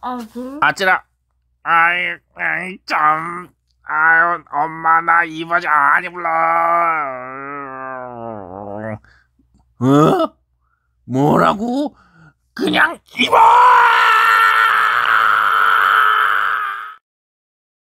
아, 아찔아. 아이, 아이, 참. 아유, 엄마, 나입 버전 안입을라 어? 뭐라고? 그냥 입어!